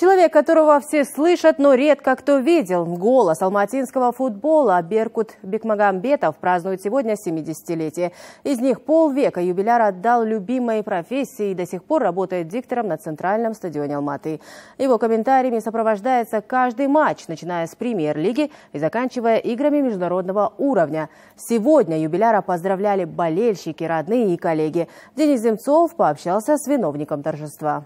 Человек, которого все слышат, но редко кто видел. Голос алматинского футбола Беркут Бекмагамбетов празднует сегодня 70-летие. Из них полвека юбиляр отдал любимой профессии и до сих пор работает диктором на центральном стадионе Алматы. Его комментариями сопровождается каждый матч, начиная с премьер-лиги и заканчивая играми международного уровня. Сегодня юбиляра поздравляли болельщики, родные и коллеги. Денис Земцов пообщался с виновником торжества.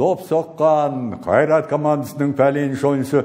доп соққан қайрат командасының пәленші ойыншы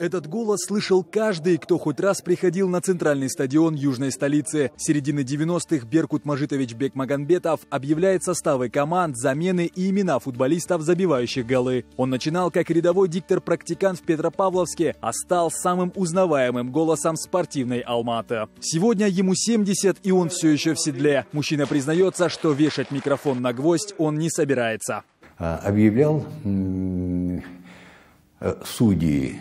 Этот голос слышал каждый, кто хоть раз приходил на центральный стадион южной столицы. В середине 90-х Беркут Мажитович Бекмагомбетов объявляет составы команд, замены и имена футболистов, забивающих голы. Он начинал как рядовой диктор-практикант в Петропавловске, а стал самым узнаваемым голосом спортивной Алматы. Сегодня ему 70, и он все еще в седле. Мужчина признается, что вешать микрофон на гвоздь он не собирается. А, объявлял э, судьи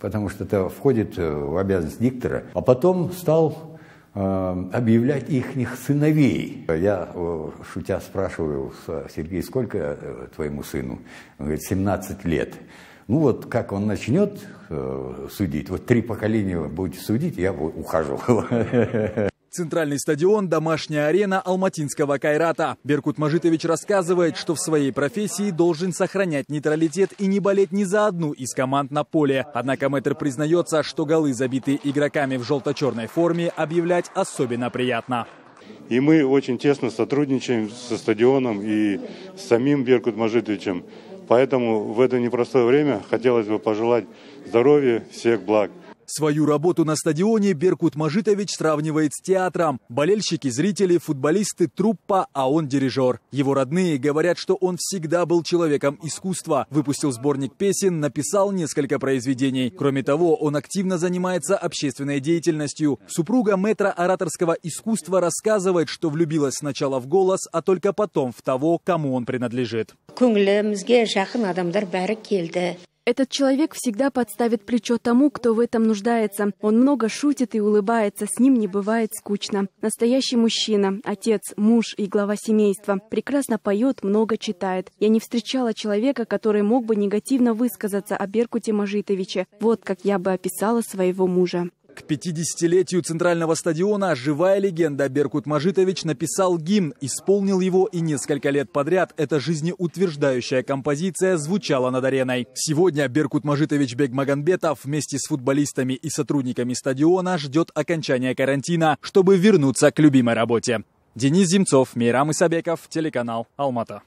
потому что это входит э, в обязанность диктора, а потом стал э, объявлять ихних сыновей. Я, э, шутя, спрашиваю, Сергей, сколько твоему сыну? Он говорит, 17 лет. Ну вот как он начнет судить, вот три поколения будете судить, я ухожу. Центральный стадион – домашняя арена алматинского Кайрата. Беркут Мажитович рассказывает, что в своей профессии должен сохранять нейтралитет и не болеть ни за одну из команд на поле. Однако мэтр признается, что голы, забитые игроками в желто-черной форме, объявлять особенно приятно. И мы очень тесно сотрудничаем со стадионом и с самим Беркут Мажитовичем. Поэтому в это непростое время хотелось бы пожелать здоровья, всех благ – Свою работу на стадионе Беркут Мажитович сравнивает с театром. Болельщики, зрители, футболисты, труппа, а он дирижер. Его родные говорят, что он всегда был человеком искусства. Выпустил сборник песен, написал несколько произведений. Кроме того, он активно занимается общественной деятельностью. Супруга Метра ораторского искусства рассказывает, что влюбилась сначала в голос, а только потом в того, кому он принадлежит. Этот человек всегда подставит плечо тому, кто в этом нуждается. Он много шутит и улыбается, с ним не бывает скучно. Настоящий мужчина, отец, муж и глава семейства. Прекрасно поет, много читает. Я не встречала человека, который мог бы негативно высказаться о Беркуте Мажитовиче. Вот как я бы описала своего мужа. К 50-летию центрального стадиона живая легенда Беркут Мажитович написал гимн, исполнил его и несколько лет подряд эта жизнеутверждающая композиция звучала над ареной. Сегодня Беркут Мажитович Бегмагомбетов вместе с футболистами и сотрудниками стадиона ждет окончания карантина, чтобы вернуться к любимой работе. Денис Земцов, Мирам Исабеков, телеканал Алмата.